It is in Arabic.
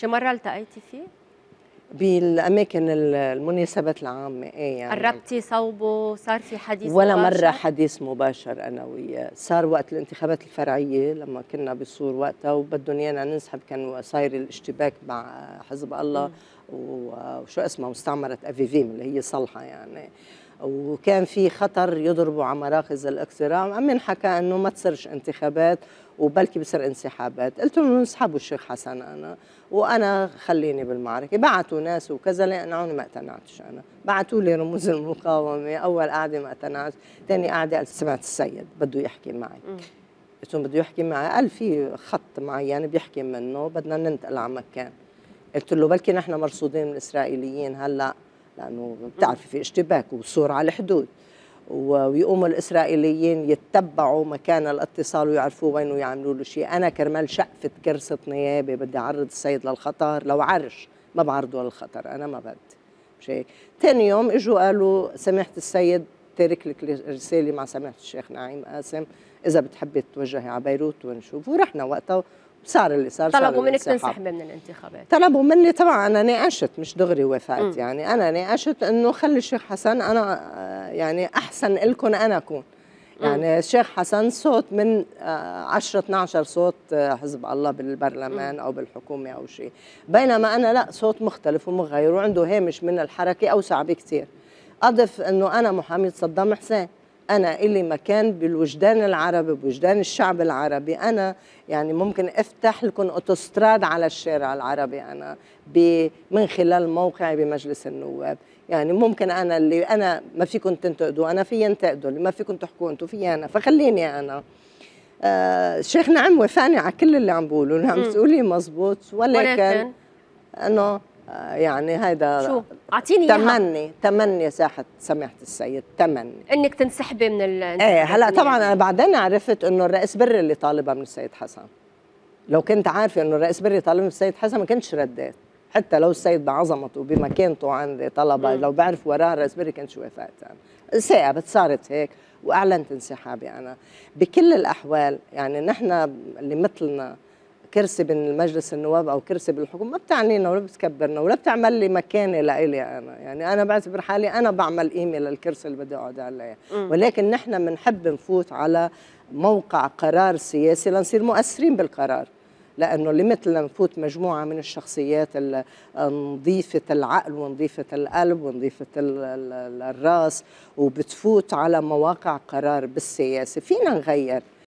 شي مرة التقيتي فيه؟ بالاماكن المناسبات العامه ايه يعني قربتي صوبه صار في حديث ولا مباشر؟ مره حديث مباشر انا وياه صار وقت الانتخابات الفرعيه لما كنا بصور وقتها وبدهم يانا ننسحب كان صاير الاشتباك مع حزب الله م. وشو اسمها مستعمره افيفيم اللي هي صالحه يعني وكان في خطر يضربوا على مراكز الاقتراع عم ينحكى انه ما تصيرش انتخابات وبلكي بصير انسحابات قلت لهم انسحبوا الشيخ حسن انا وانا خليني بالمعركه بعثوا ناس وكذا لانه ما اقتنعتش انا بعثوا لي رموز المقاومه اول قعده ما اقتنعت ثاني قعده سمعت السيد بده يحكي معي قلت لهم بده يحكي معي قال في خط معين يعني بيحكي منه بدنا ننتقل على مكان قلت له بلكي نحن مرصودين من الاسرائيليين هلا لانه بتعرفي في اشتباك وصور على الحدود ويقوموا الاسرائيليين يتبعوا مكان الاتصال ويعرفوا وين ويعملوا له شيء، انا كرمال شقفه كرسه نيابه بدي اعرض السيد للخطر لو عرش ما بعرضه للخطر انا ما بدي مش هيك، ثاني يوم اجوا قالوا سماحه السيد تارك لك رساله مع سماحه الشيخ نعيم قاسم اذا بتحبي تتوجهي على بيروت ونشوف ورحنا وقتها صار اللي صار طلبوا منك تنسحبي من الانتخابات طلبوا مني طبعا انا ناقشت مش دغري وافقت يعني انا ناقشت انه خلي الشيخ حسن انا آه، يعني احسن لكم انا اكون يعني الشيخ حسن صوت من 10 آه، 12 صوت آه، حزب الله بالبرلمان او بالحكومه او شيء بينما انا لا صوت مختلف ومغير وعنده هامش من الحركه اوسع بكثير أضف أنه أنا محامية صدام حسين أنا إلي مكان بالوجدان العربي بوجدان الشعب العربي أنا يعني ممكن أفتح لكم أوتوستراد على الشارع العربي أنا من خلال موقعي بمجلس النواب يعني ممكن أنا اللي أنا ما فيكم تنتقدوا أنا في ينتقدوا اللي ما فيكم تحكوا أنتوا في أنا فخليني أنا آه نعم وفاني على كل اللي عم بقوله اللي عم تقولي مزبوط ولكن, ولكن أنه يعني هذا شو اعطيني تمني تمني ساحه سماحه السيد تمني انك تنسحبي من ال ايه هلا طبعا انا بعدين عرفت انه الرئيس بري اللي طالبها من السيد حسن لو كنت عارفه انه الرئيس بري طالبها من السيد حسن ما كنتش رديت حتى لو السيد بعظمته وبمكانته عندي طلبه لو بعرف وراه الرئيس بري كنت وافقت يعني ثاقبت صارت هيك واعلنت انسحابي انا بكل الاحوال يعني نحن اللي مثلنا كرسي بين مجلس النواب او كرسي بالحكومه ما بتعنينا ولا بتكبرنا ولا بتعمل لي مكانه لإلي انا يعني انا بعتبر حالي انا بعمل قيمه للكرسي اللي بدي اقعد عليه ولكن نحن بنحب نفوت على موقع قرار سياسي لنصير مؤثرين بالقرار لانه اللي مثلنا نفوت مجموعه من الشخصيات نظيفه العقل ونظيفه القلب ونظيفه الراس وبتفوت على مواقع قرار بالسياسه فينا نغير